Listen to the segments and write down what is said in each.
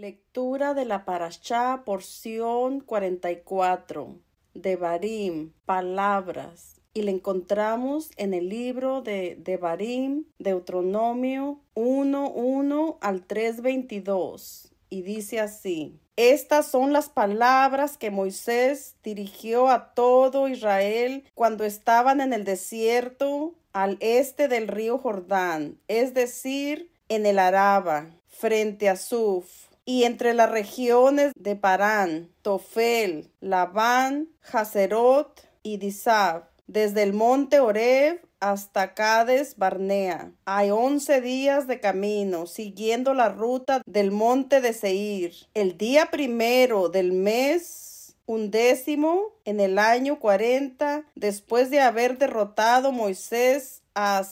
Lectura de la Parashá, porción 44 de Barim, palabras, y la encontramos en el libro de Devarim, Deuteronomio 1:1 al 3:22, y dice así: Estas son las palabras que Moisés dirigió a todo Israel cuando estaban en el desierto al este del río Jordán, es decir, en el Araba, frente a Suf y entre las regiones de Parán, Tofel, Labán, Haserot y Disab, desde el monte Oreb hasta Cades Barnea. Hay once días de camino siguiendo la ruta del monte de Seir. El día primero del mes undécimo en el año cuarenta después de haber derrotado Moisés a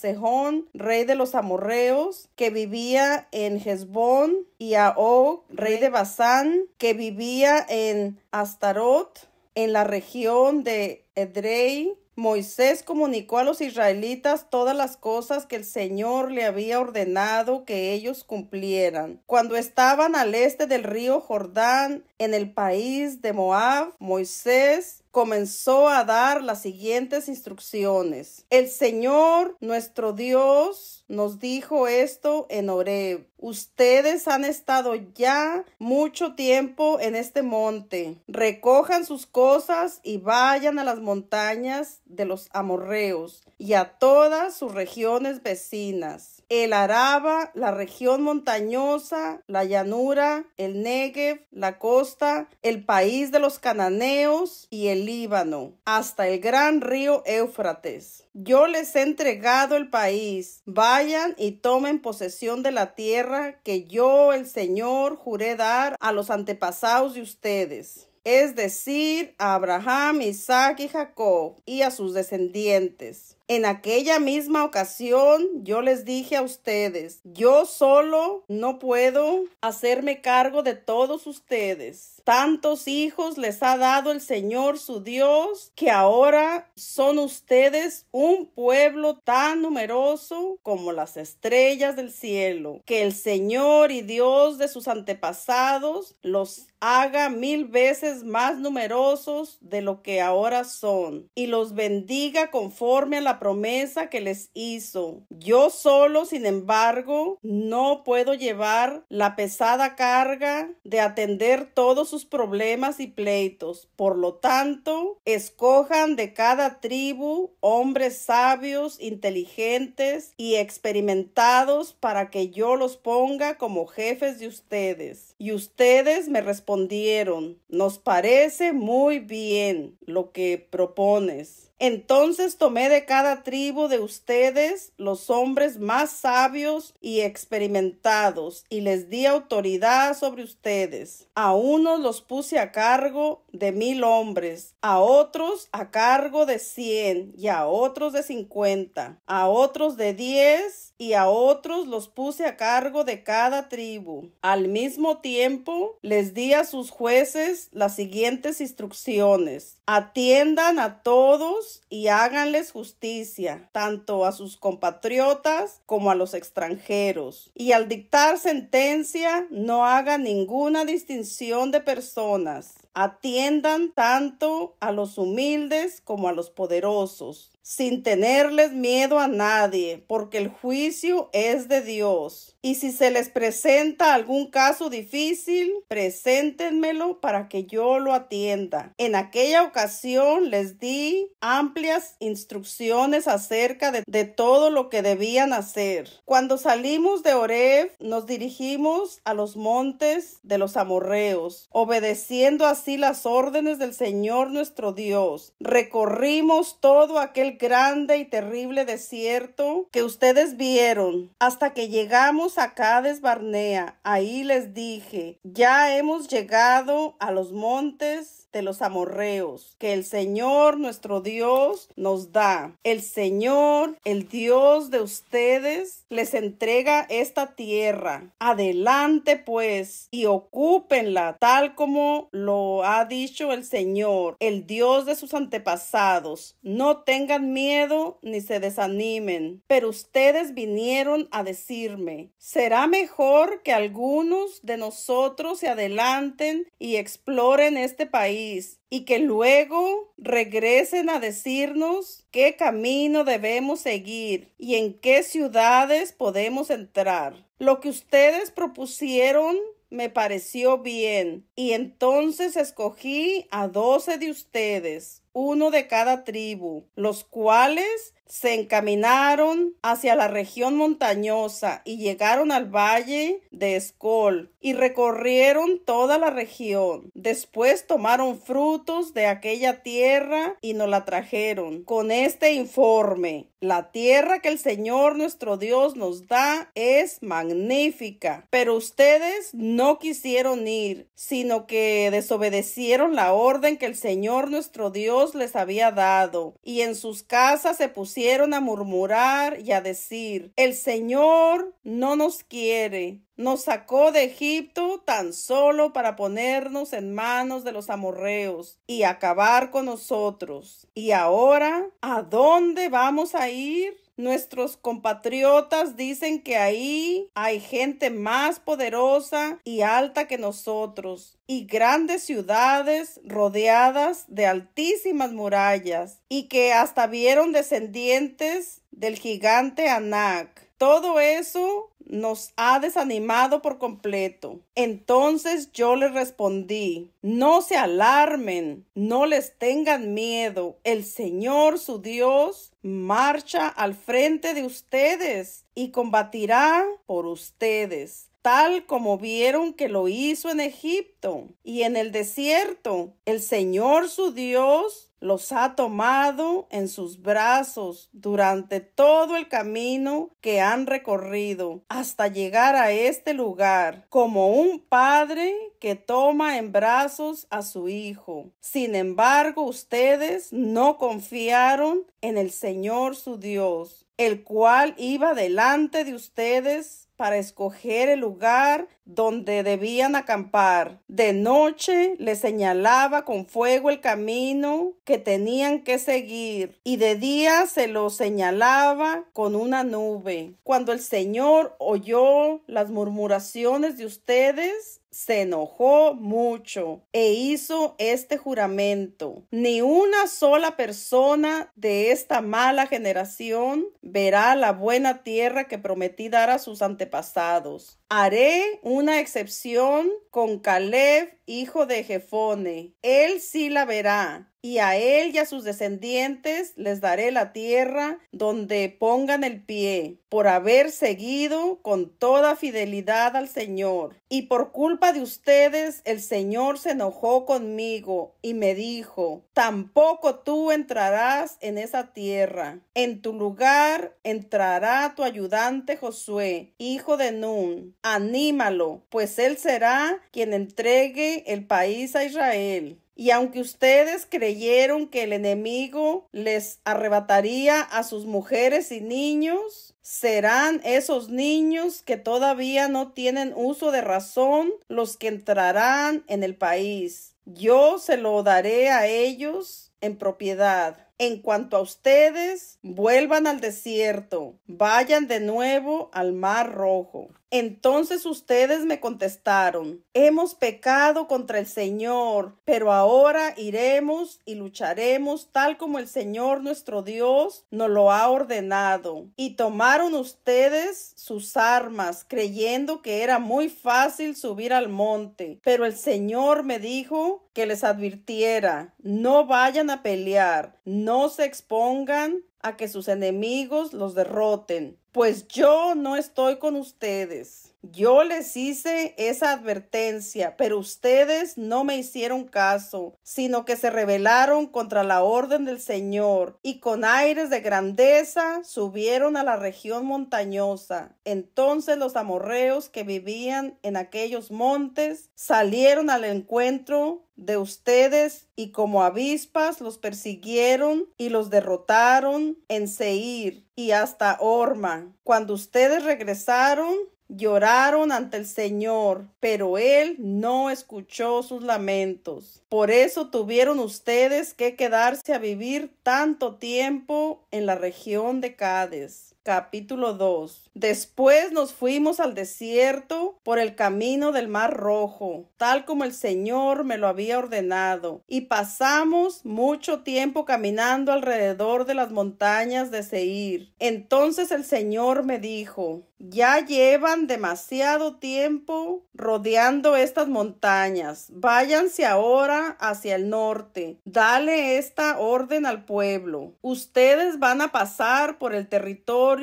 rey de los amorreos, que vivía en Hezbón, y a Og, rey de Basán, que vivía en Astarot, en la región de Edrei. Moisés comunicó a los israelitas todas las cosas que el Señor le había ordenado que ellos cumplieran. Cuando estaban al este del río Jordán, en el país de Moab, Moisés comenzó a dar las siguientes instrucciones. El Señor, nuestro Dios, nos dijo esto en Oreb. Ustedes han estado ya mucho tiempo en este monte. Recojan sus cosas y vayan a las montañas de los amorreos y a todas sus regiones vecinas. El Araba, la región montañosa, la llanura, el Negev, la costa, el país de los cananeos y el Líbano, hasta el gran río Éufrates. Yo les he entregado el país. Vayan y tomen posesión de la tierra que yo, el Señor, juré dar a los antepasados de ustedes, es decir, a Abraham, Isaac y Jacob y a sus descendientes. En aquella misma ocasión yo les dije a ustedes, yo solo no puedo hacerme cargo de todos ustedes. Tantos hijos les ha dado el Señor su Dios que ahora son ustedes un pueblo tan numeroso como las estrellas del cielo, que el Señor y Dios de sus antepasados los haga mil veces más numerosos de lo que ahora son y los bendiga conforme a la promesa que les hizo. Yo solo, sin embargo, no puedo llevar la pesada carga de atender todos sus problemas y pleitos. Por lo tanto, escojan de cada tribu hombres sabios, inteligentes y experimentados para que yo los ponga como jefes de ustedes. Y ustedes me respondieron, nos parece muy bien lo que propones. Entonces tomé de cada tribu de ustedes los hombres más sabios y experimentados y les di autoridad sobre ustedes. A unos los puse a cargo de mil hombres, a otros a cargo de cien y a otros de cincuenta, a otros de diez y a otros los puse a cargo de cada tribu. Al mismo tiempo les di a sus jueces las siguientes instrucciones. Atiendan a todos y háganles justicia, tanto a sus compatriotas como a los extranjeros. Y al dictar sentencia no hagan ninguna distinción de personas. Atiendan tanto a los humildes como a los poderosos sin tenerles miedo a nadie, porque el juicio es de Dios. Y si se les presenta algún caso difícil, preséntenmelo para que yo lo atienda. En aquella ocasión les di amplias instrucciones acerca de, todo lo que debían hacer. Cuando salimos de Oreb, nos dirigimos a los montes de los amorreos, obedeciendo así las órdenes del Señor nuestro Dios. Recorrimos todo aquel grande y terrible desierto que ustedes vieron, hasta que llegamos a Cades Barnea. Ahí les dije, ya hemos llegado a los montes de los amorreos, que el Señor nuestro Dios nos da. El Señor, el Dios de ustedes, les entrega esta tierra. Adelante pues y ocúpenla tal como lo ha dicho el Señor, el Dios de sus antepasados. No tengan miedo ni se desanimen, pero ustedes vinieron a decirme, será mejor que algunos de nosotros se adelanten y exploren este país y que luego regresen a decirnos qué camino debemos seguir y en qué ciudades podemos entrar. Lo que ustedes propusieron me pareció bien, y entonces escogí a doce de ustedes uno de cada tribu, los cuales se encaminaron hacia la región montañosa y llegaron al valle de Escol y recorrieron toda la región. Después tomaron frutos de aquella tierra y nos la trajeron. Con este informe, la tierra que el Señor nuestro Dios nos da es magnífica, pero ustedes no quisieron ir, sino que desobedecieron la orden que el Señor nuestro Dios les había dado, y en sus casas se pusieron a murmurar y a decir, el Señor no nos quiere, nos sacó de Egipto tan solo para ponernos en manos de los amorreos y acabar con nosotros. Y ahora, ¿a dónde vamos a ir? Nuestros compatriotas dicen que ahí hay gente más poderosa y alta que nosotros, y grandes ciudades rodeadas de altísimas murallas, y que hasta vieron descendientes del gigante Anak. Todo eso nos ha desanimado por completo. Entonces yo le respondí, no se alarmen, no les tengan miedo. El Señor su Dios marcha al frente de ustedes y combatirá por ustedes tal como vieron que lo hizo en Egipto y en el desierto. El Señor su Dios los ha tomado en sus brazos durante todo el camino que han recorrido hasta llegar a este lugar, como un padre que toma en brazos a su hijo. Sin embargo, ustedes no confiaron en el Señor su Dios, el cual iba delante de ustedes para escoger el lugar donde debían acampar. De noche le señalaba con fuego el camino que tenían que seguir, y de día se lo señalaba con una nube. Cuando el Señor oyó las murmuraciones de ustedes, se enojó mucho e hizo este juramento. Ni una sola persona de esta mala generación verá la buena tierra que prometí dar a sus antepasados. Haré una excepción con Caleb, hijo de Jefone. Él sí la verá, y a él y a sus descendientes les daré la tierra donde pongan el pie, por haber seguido con toda fidelidad al Señor, y por culpa de ustedes el Señor se enojó conmigo y me dijo, tampoco tú entrarás en esa tierra. En tu lugar entrará tu ayudante Josué, hijo de Nun. Anímalo, pues él será quien entregue el país a Israel. Y aunque ustedes creyeron que el enemigo les arrebataría a sus mujeres y niños, serán esos niños que todavía no tienen uso de razón los que entrarán en el país. Yo se lo daré a ellos en propiedad. En cuanto a ustedes, vuelvan al desierto, vayan de nuevo al mar rojo. Entonces ustedes me contestaron, hemos pecado contra el Señor, pero ahora iremos y lucharemos tal como el Señor nuestro Dios nos lo ha ordenado. Y tomaron ustedes sus armas, creyendo que era muy fácil subir al monte. Pero el Señor me dijo que les advirtiera, no vayan a pelear, no se expongan a que sus enemigos los derroten. Pues yo no estoy con ustedes. Yo les hice esa advertencia, pero ustedes no me hicieron caso, sino que se rebelaron contra la orden del Señor y con aires de grandeza subieron a la región montañosa. Entonces los amorreos que vivían en aquellos montes salieron al encuentro de ustedes y como avispas los persiguieron y los derrotaron en Seir y hasta Orma. Cuando ustedes regresaron, lloraron ante el Señor, pero Él no escuchó sus lamentos. Por eso tuvieron ustedes que quedarse a vivir tanto tiempo en la región de Cádiz capítulo 2. Después nos fuimos al desierto por el camino del mar rojo, tal como el Señor me lo había ordenado, y pasamos mucho tiempo caminando alrededor de las montañas de Seir. Entonces el Señor me dijo, ya llevan demasiado tiempo rodeando estas montañas. Váyanse ahora hacia el norte. Dale esta orden al pueblo. Ustedes van a pasar por el territorio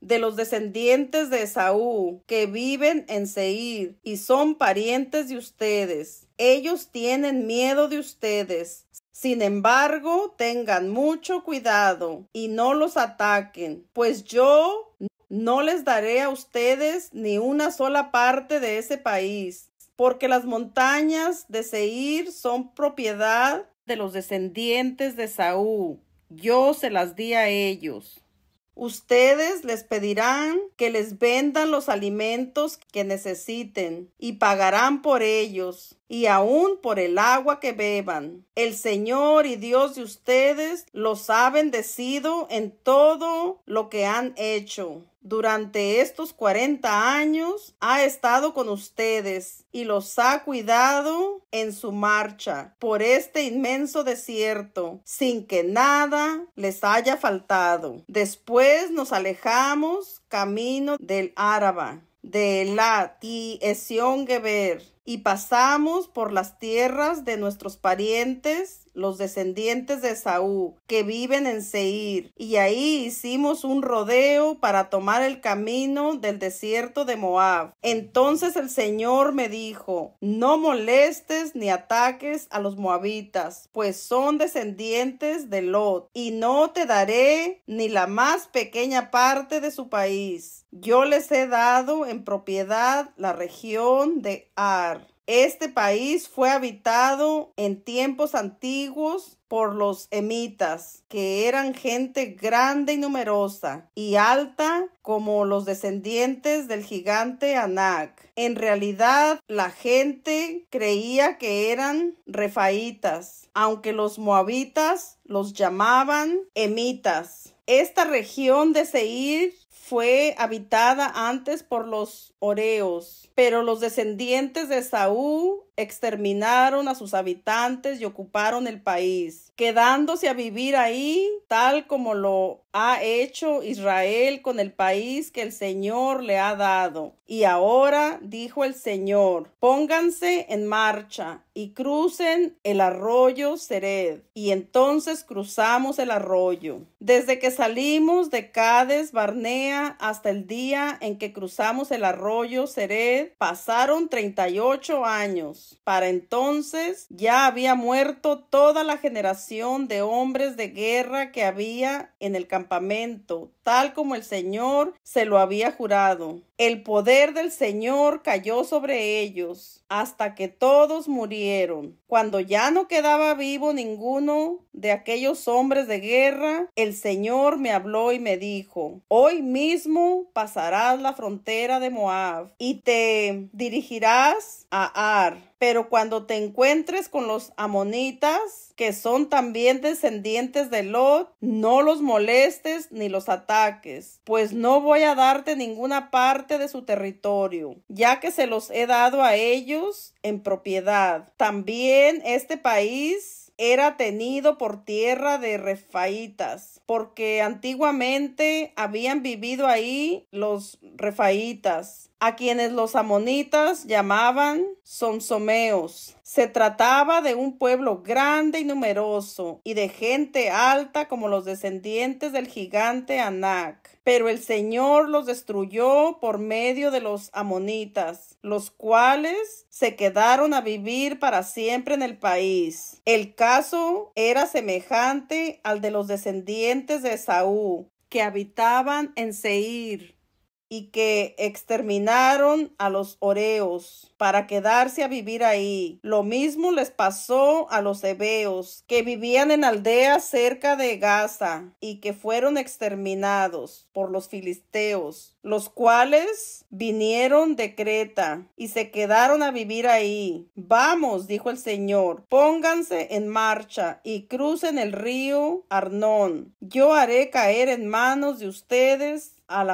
de los descendientes de Saúl que viven en Seir, y son parientes de ustedes. Ellos tienen miedo de ustedes. Sin embargo, tengan mucho cuidado y no los ataquen, pues yo no les daré a ustedes ni una sola parte de ese país, porque las montañas de Seir son propiedad de los descendientes de Saúl. Yo se las di a ellos. Ustedes les pedirán que les vendan los alimentos que necesiten y pagarán por ellos y aún por el agua que beban. El Señor y Dios de ustedes los ha bendecido en todo lo que han hecho durante estos cuarenta años ha estado con ustedes y los ha cuidado en su marcha por este inmenso desierto sin que nada les haya faltado. Después nos alejamos camino del Áraba, de la Tiesión y pasamos por las tierras de nuestros parientes, los descendientes de Saúl, que viven en Seir, y ahí hicimos un rodeo para tomar el camino del desierto de Moab. Entonces el Señor me dijo, no molestes ni ataques a los moabitas, pues son descendientes de Lot, y no te daré ni la más pequeña parte de su país. Yo les he dado en propiedad la región de Ar este país fue habitado en tiempos antiguos por los emitas, que eran gente grande y numerosa y alta como los descendientes del gigante Anak. En realidad, la gente creía que eran refaítas, aunque los moabitas los llamaban emitas. Esta región de Seir fue habitada antes por los oreos, pero los descendientes de Saúl exterminaron a sus habitantes y ocuparon el país, quedándose a vivir ahí tal como lo ha hecho Israel con el país que el Señor le ha dado. Y ahora, dijo el Señor, pónganse en marcha y crucen el arroyo Sered. Y entonces cruzamos el arroyo. Desde que salimos de Cades Barnea hasta el día en que cruzamos el arroyo Sered, pasaron treinta y ocho años. Para entonces ya había muerto toda la generación de hombres de guerra que había en el campamento, tal como el Señor se lo había jurado. El poder del Señor cayó sobre ellos hasta que todos murieron. Cuando ya no quedaba vivo ninguno de aquellos hombres de guerra, el Señor me habló y me dijo, hoy mismo pasarás la frontera de Moab y te dirigirás a Ar. Pero cuando te encuentres con los amonitas, que son también descendientes de Lot, no los molestes ni los ataques, pues no voy a darte ninguna parte de su territorio, ya que se los he dado a ellos en propiedad. También este país era tenido por tierra de refaitas, porque antiguamente habían vivido ahí los refaitas a quienes los amonitas llamaban sonsomeos. Se trataba de un pueblo grande y numeroso, y de gente alta como los descendientes del gigante Anac. Pero el Señor los destruyó por medio de los amonitas, los cuales se quedaron a vivir para siempre en el país. El caso era semejante al de los descendientes de Saú, que habitaban en Seir y que exterminaron a los oreos para quedarse a vivir ahí. Lo mismo les pasó a los hebeos que vivían en aldeas cerca de Gaza y que fueron exterminados por los filisteos, los cuales vinieron de Creta y se quedaron a vivir ahí. Vamos, dijo el Señor, pónganse en marcha y crucen el río Arnón. Yo haré caer en manos de ustedes al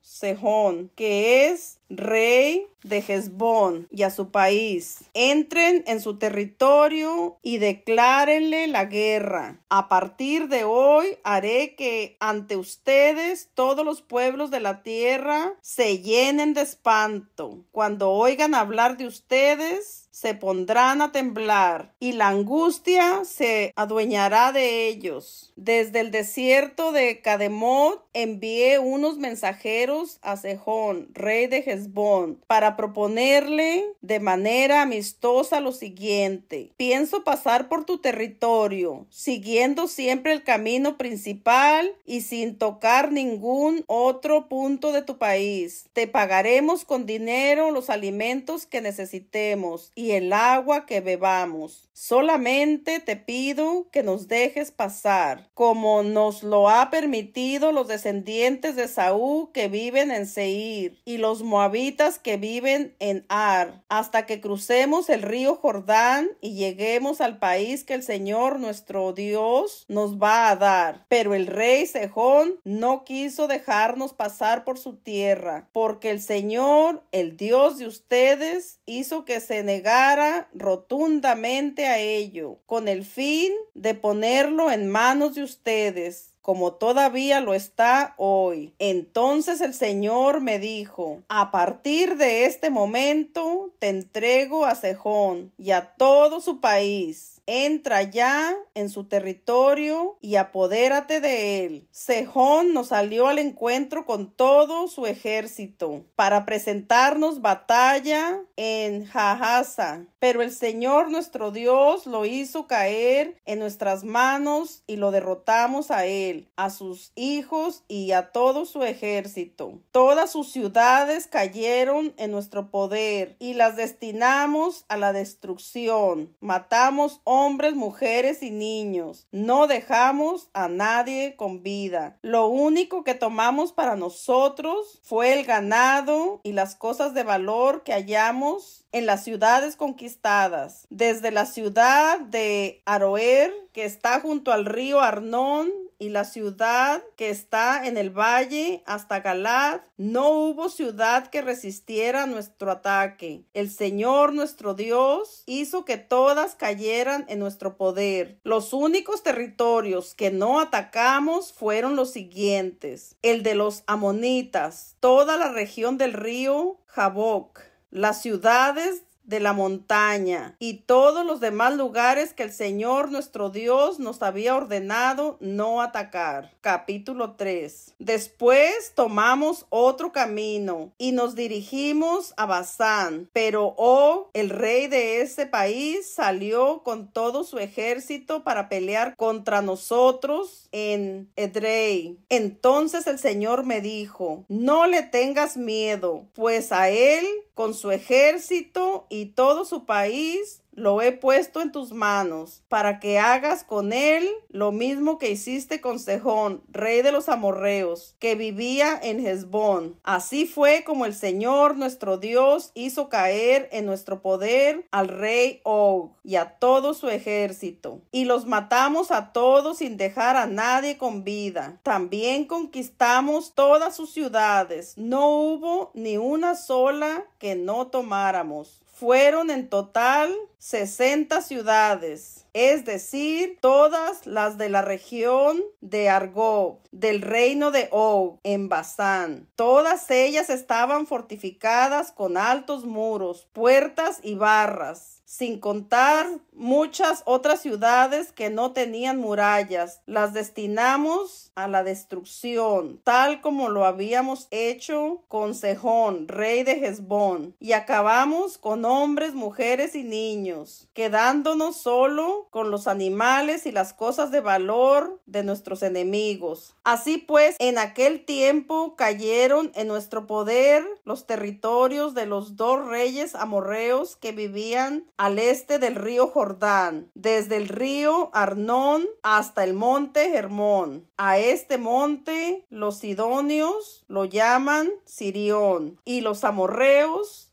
Cejón que es rey de Hezbón y a su país. Entren en su territorio y declárenle la guerra. A partir de hoy haré que ante ustedes todos los pueblos de la tierra se llenen de espanto. Cuando oigan hablar de ustedes, se pondrán a temblar y la angustia se adueñará de ellos. Desde el desierto de Cademot envié unos mensajeros a Sejón, rey de Bond para proponerle de manera amistosa lo siguiente. Pienso pasar por tu territorio, siguiendo siempre el camino principal y sin tocar ningún otro punto de tu país. Te pagaremos con dinero los alimentos que necesitemos y el agua que bebamos. Solamente te pido que nos dejes pasar, como nos lo ha permitido los descendientes de Saúl que viven en Seir y los habitas que viven en Ar, hasta que crucemos el río Jordán y lleguemos al país que el Señor nuestro Dios nos va a dar. Pero el rey Sejón no quiso dejarnos pasar por su tierra, porque el Señor, el Dios de ustedes, hizo que se negara rotundamente a ello, con el fin de ponerlo en manos de ustedes como todavía lo está hoy. Entonces el Señor me dijo, a partir de este momento te entrego a Sejón y a todo su país Entra ya en su territorio y apodérate de él. Sejón nos salió al encuentro con todo su ejército para presentarnos batalla en Jahasa. Pero el Señor nuestro Dios lo hizo caer en nuestras manos y lo derrotamos a él, a sus hijos y a todo su ejército. Todas sus ciudades cayeron en nuestro poder y las destinamos a la destrucción. Matamos hombres, mujeres y niños. No dejamos a nadie con vida. Lo único que tomamos para nosotros fue el ganado y las cosas de valor que hallamos en las ciudades conquistadas. Desde la ciudad de Aroer, que está junto al río Arnón, y la ciudad que está en el valle hasta Galad. No hubo ciudad que resistiera nuestro ataque. El Señor nuestro Dios hizo que todas cayeran en nuestro poder. Los únicos territorios que no atacamos fueron los siguientes. El de los amonitas, toda la región del río Jaboc, las ciudades de la montaña y todos los demás lugares que el Señor nuestro Dios nos había ordenado no atacar. Capítulo 3. Después tomamos otro camino y nos dirigimos a Basán, pero Oh, el rey de ese país salió con todo su ejército para pelear contra nosotros en Edrei. Entonces el Señor me dijo, no le tengas miedo, pues a él con su ejército y y todo su país lo he puesto en tus manos, para que hagas con él lo mismo que hiciste con Sejón, rey de los amorreos, que vivía en Hezbón. Así fue como el Señor nuestro Dios hizo caer en nuestro poder al rey Og y a todo su ejército, y los matamos a todos sin dejar a nadie con vida. También conquistamos todas sus ciudades, no hubo ni una sola que no tomáramos fueron en total 60 ciudades, es decir, todas las de la región de Argob, del reino de Og, en Basán. Todas ellas estaban fortificadas con altos muros, puertas y barras sin contar muchas otras ciudades que no tenían murallas, las destinamos a la destrucción, tal como lo habíamos hecho con Sejón, rey de Hezbón, y acabamos con hombres, mujeres y niños quedándonos solo con los animales y las cosas de valor de nuestros enemigos. Así pues, en aquel tiempo cayeron en nuestro poder los territorios de los dos reyes amorreos que vivían al este del río Jordán, desde el río Arnón hasta el monte Germón. A este monte los sidonios lo llaman Sirión y los amorreos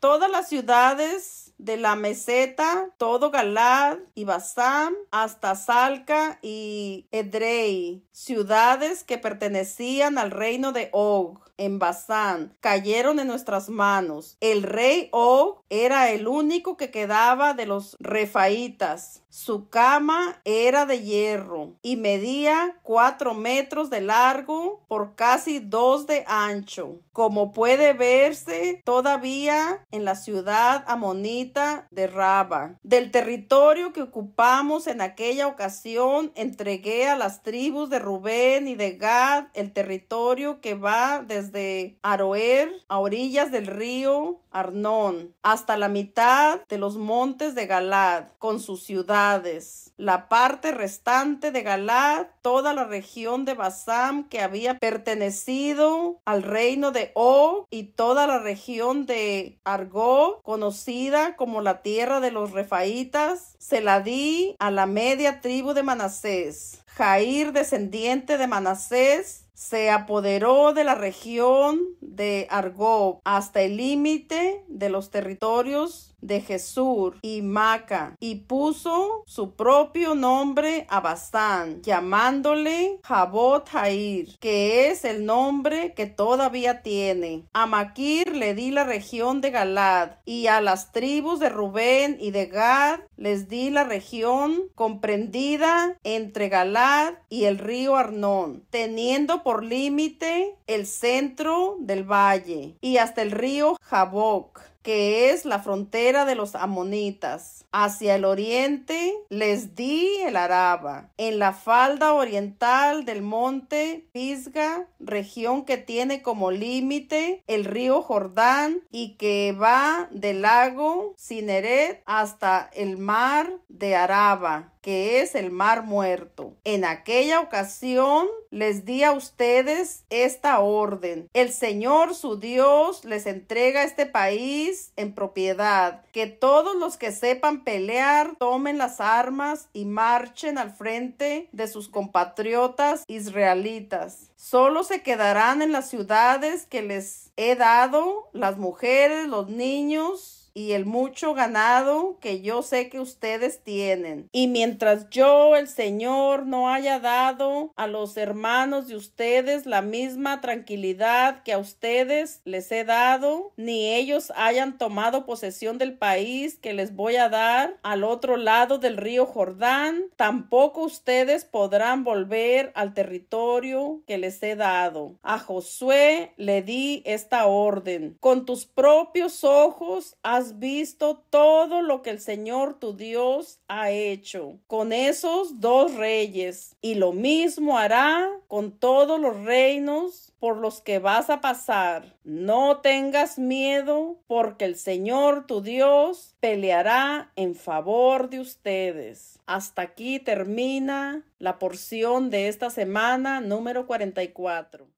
Todas las ciudades de la meseta, todo Galad y Basán, hasta Salca y Edrei, ciudades que pertenecían al reino de Og en Basán, cayeron en nuestras manos. El rey Og era el único que quedaba de los refaitas. Su cama era de hierro y medía cuatro metros de largo por casi dos de ancho. Como puede verse, todavía en la ciudad amonita de Raba. Del territorio que ocupamos en aquella ocasión, entregué a las tribus de Rubén y de Gad el territorio que va desde Aroer a orillas del río Arnón hasta la mitad de los montes de Galad con sus ciudades. La parte restante de Galad, toda la región de Basam que había pertenecido al reino de O y toda la región de Argó, conocida como la tierra de los Refaítas, se la di a la media tribu de Manasés. Jair, descendiente de Manasés, se apoderó de la región de Argob hasta el límite de los territorios de Jesús y Maca, y puso su propio nombre a Bastán, llamándole Jabot Jair, que es el nombre que todavía tiene. A Maquir le di la región de Galad, y a las tribus de Rubén y de Gad les di la región comprendida entre Galad y el río Arnón, teniendo por límite el centro del valle y hasta el río Jaboc que es la frontera de los amonitas. Hacia el oriente les di el araba, en la falda oriental del monte Pisga, región que tiene como límite el río Jordán y que va del lago Cineret hasta el mar de Araba que es el mar muerto. En aquella ocasión les di a ustedes esta orden. El Señor su Dios les entrega este país en propiedad. Que todos los que sepan pelear tomen las armas y marchen al frente de sus compatriotas israelitas. Solo se quedarán en las ciudades que les he dado las mujeres, los niños y el mucho ganado que yo sé que ustedes tienen. Y mientras yo, el Señor, no haya dado a los hermanos de ustedes la misma tranquilidad que a ustedes les he dado, ni ellos hayan tomado posesión del país que les voy a dar al otro lado del río Jordán, tampoco ustedes podrán volver al territorio que les he dado. A Josué le di esta orden. Con tus propios ojos has has visto todo lo que el Señor tu Dios ha hecho con esos dos reyes, y lo mismo hará con todos los reinos por los que vas a pasar. No tengas miedo, porque el Señor tu Dios peleará en favor de ustedes. Hasta aquí termina la porción de esta semana número 44.